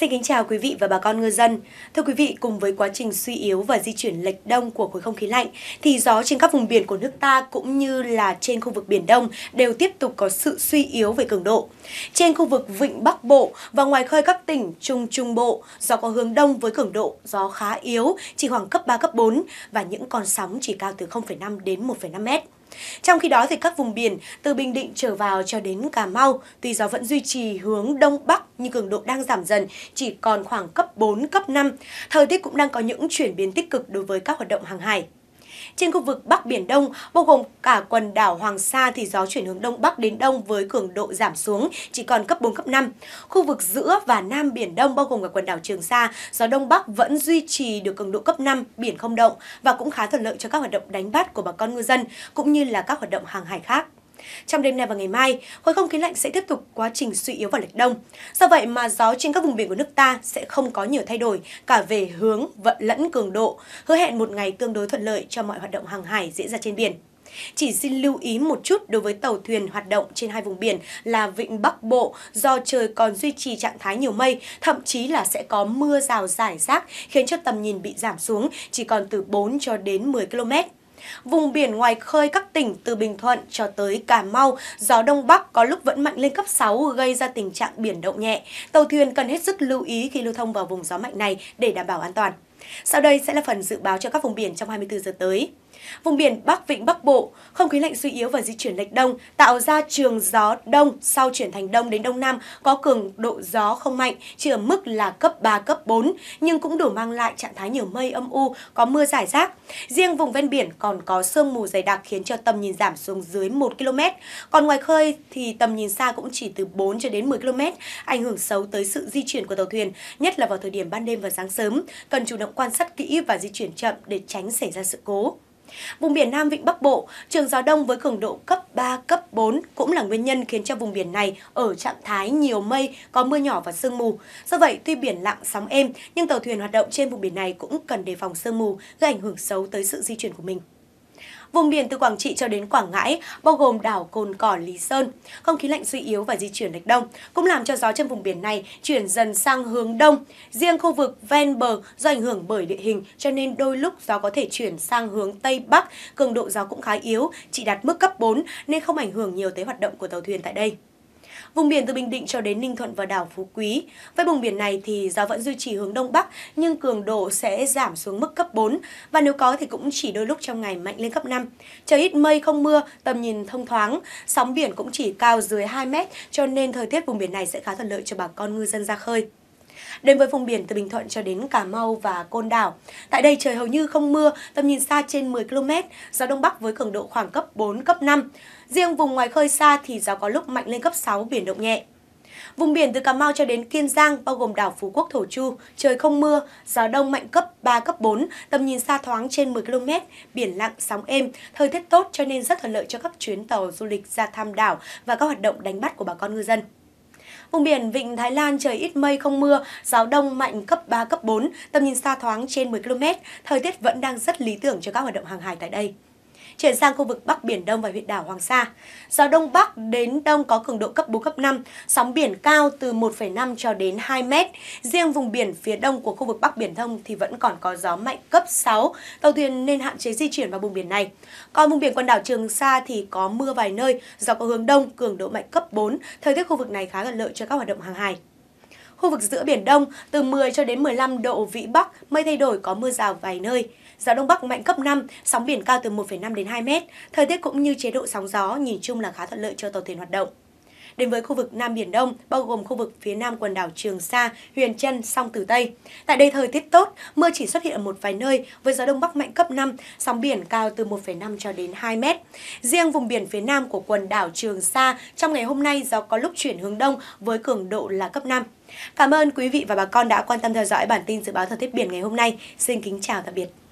Xin kính chào quý vị và bà con ngư dân. Thưa quý vị, cùng với quá trình suy yếu và di chuyển lệch đông của khối không khí lạnh, thì gió trên các vùng biển của nước ta cũng như là trên khu vực Biển Đông đều tiếp tục có sự suy yếu về cường độ. Trên khu vực Vịnh Bắc Bộ và ngoài khơi các tỉnh Trung Trung Bộ, gió có hướng đông với cường độ gió khá yếu, chỉ khoảng cấp 3, cấp 4 và những con sóng chỉ cao từ 0,5 đến 1,5 mét. Trong khi đó thì các vùng biển từ Bình Định trở vào cho đến Cà Mau, tuy gió vẫn duy trì hướng đông bắc nhưng cường độ đang giảm dần, chỉ còn khoảng cấp 4 cấp 5. Thời tiết cũng đang có những chuyển biến tích cực đối với các hoạt động hàng hải. Trên khu vực Bắc Biển Đông, bao gồm cả quần đảo Hoàng Sa thì gió chuyển hướng Đông Bắc đến Đông với cường độ giảm xuống, chỉ còn cấp 4, cấp 5. Khu vực giữa và Nam Biển Đông bao gồm cả quần đảo Trường Sa, gió Đông Bắc vẫn duy trì được cường độ cấp 5, biển không động và cũng khá thuận lợi cho các hoạt động đánh bắt của bà con ngư dân cũng như là các hoạt động hàng hải khác. Trong đêm nay và ngày mai, khối không khí lạnh sẽ tiếp tục quá trình suy yếu vào lệch đông. Do vậy mà gió trên các vùng biển của nước ta sẽ không có nhiều thay đổi cả về hướng, vận lẫn cường độ, hứa hẹn một ngày tương đối thuận lợi cho mọi hoạt động hàng hải diễn ra trên biển. Chỉ xin lưu ý một chút đối với tàu thuyền hoạt động trên hai vùng biển là vịnh Bắc Bộ do trời còn duy trì trạng thái nhiều mây, thậm chí là sẽ có mưa rào rải rác khiến cho tầm nhìn bị giảm xuống chỉ còn từ 4 cho đến 10 km. Vùng biển ngoài khơi các tỉnh từ Bình Thuận cho tới Cà Mau, gió Đông Bắc có lúc vẫn mạnh lên cấp 6 gây ra tình trạng biển động nhẹ. Tàu thuyền cần hết sức lưu ý khi lưu thông vào vùng gió mạnh này để đảm bảo an toàn. Sau đây sẽ là phần dự báo cho các vùng biển trong 24 giờ tới. Vùng biển Bắc Vịnh Bắc Bộ, không khí lạnh suy yếu và di chuyển lệch đông tạo ra trường gió đông sau chuyển thành đông đến đông nam có cường độ gió không mạnh, chỉ ở mức là cấp 3, cấp 4 nhưng cũng đủ mang lại trạng thái nhiều mây âm u, có mưa rải rác. Riêng vùng ven biển còn có sương mù dày đặc khiến cho tầm nhìn giảm xuống dưới 1 km. Còn ngoài khơi thì tầm nhìn xa cũng chỉ từ 4 cho đến 10 km, ảnh hưởng xấu tới sự di chuyển của tàu thuyền, nhất là vào thời điểm ban đêm và sáng sớm. Cần chủ động động quan sát kỹ và di chuyển chậm để tránh xảy ra sự cố. Vùng biển Nam Vịnh Bắc Bộ, trường gió đông với cường độ cấp 3, cấp 4 cũng là nguyên nhân khiến cho vùng biển này ở trạng thái nhiều mây, có mưa nhỏ và sương mù. Do vậy, tuy biển lặng sóng êm, nhưng tàu thuyền hoạt động trên vùng biển này cũng cần đề phòng sương mù gây ảnh hưởng xấu tới sự di chuyển của mình. Vùng biển từ Quảng Trị cho đến Quảng Ngãi, bao gồm đảo Cồn Cỏ, Lý Sơn. Không khí lạnh suy yếu và di chuyển lệch đông cũng làm cho gió trên vùng biển này chuyển dần sang hướng đông. Riêng khu vực ven bờ do ảnh hưởng bởi địa hình cho nên đôi lúc gió có thể chuyển sang hướng tây bắc, cường độ gió cũng khá yếu, chỉ đạt mức cấp 4 nên không ảnh hưởng nhiều tới hoạt động của tàu thuyền tại đây. Vùng biển từ Bình Định cho đến Ninh Thuận và đảo Phú Quý. Với vùng biển này thì gió vẫn duy trì hướng Đông Bắc nhưng cường độ sẽ giảm xuống mức cấp 4 và nếu có thì cũng chỉ đôi lúc trong ngày mạnh lên cấp 5. Trời ít mây không mưa, tầm nhìn thông thoáng, sóng biển cũng chỉ cao dưới 2 mét cho nên thời tiết vùng biển này sẽ khá thuận lợi cho bà con ngư dân ra khơi. Đến với vùng biển từ Bình Thuận cho đến Cà Mau và Côn Đảo. Tại đây trời hầu như không mưa, tầm nhìn xa trên 10 km, gió đông bắc với cường độ khoảng cấp 4, cấp 5. Riêng vùng ngoài khơi xa thì gió có lúc mạnh lên cấp 6, biển động nhẹ. Vùng biển từ Cà Mau cho đến Kiên Giang bao gồm đảo Phú Quốc Thổ Chu, trời không mưa, gió đông mạnh cấp 3, cấp 4, tầm nhìn xa thoáng trên 10 km, biển lặng, sóng êm, thời tiết tốt cho nên rất thuận lợi cho các chuyến tàu du lịch ra thăm đảo và các hoạt động đánh bắt của bà con ngư dân. Vùng biển Vịnh Thái Lan trời ít mây không mưa, gió đông mạnh cấp 3, cấp 4, tầm nhìn xa thoáng trên 10 km. Thời tiết vẫn đang rất lý tưởng cho các hoạt động hàng hải tại đây chuyển sang khu vực Bắc Biển Đông và huyện đảo Hoàng Sa. Gió Đông Bắc đến Đông có cường độ cấp 4, cấp 5, sóng biển cao từ 1,5 cho đến 2 mét. Riêng vùng biển phía đông của khu vực Bắc Biển thông thì vẫn còn có gió mạnh cấp 6, tàu thuyền nên hạn chế di chuyển vào vùng biển này. Còn vùng biển quần đảo Trường Sa thì có mưa vài nơi, gió có hướng đông, cường độ mạnh cấp 4, thời tiết khu vực này khá thuận lợi cho các hoạt động hàng hải. Khu vực giữa Biển Đông, từ 10 cho đến 15 độ Vĩ Bắc, mây thay đổi có mưa rào vài nơi. Gió Đông Bắc mạnh cấp 5, sóng biển cao từ 1,5 đến 2 mét. Thời tiết cũng như chế độ sóng gió nhìn chung là khá thuận lợi cho tàu thuyền hoạt động đến với khu vực Nam Biển Đông, bao gồm khu vực phía nam quần đảo Trường Sa, Huyền Trân, Song Tử Tây. Tại đây thời tiết tốt, mưa chỉ xuất hiện ở một vài nơi với gió đông bắc mạnh cấp 5, sóng biển cao từ 1,5 cho đến 2 mét. Riêng vùng biển phía nam của quần đảo Trường Sa trong ngày hôm nay gió có lúc chuyển hướng đông với cường độ là cấp 5. Cảm ơn quý vị và bà con đã quan tâm theo dõi bản tin dự báo thời tiết biển ngày hôm nay. Xin kính chào tạm biệt.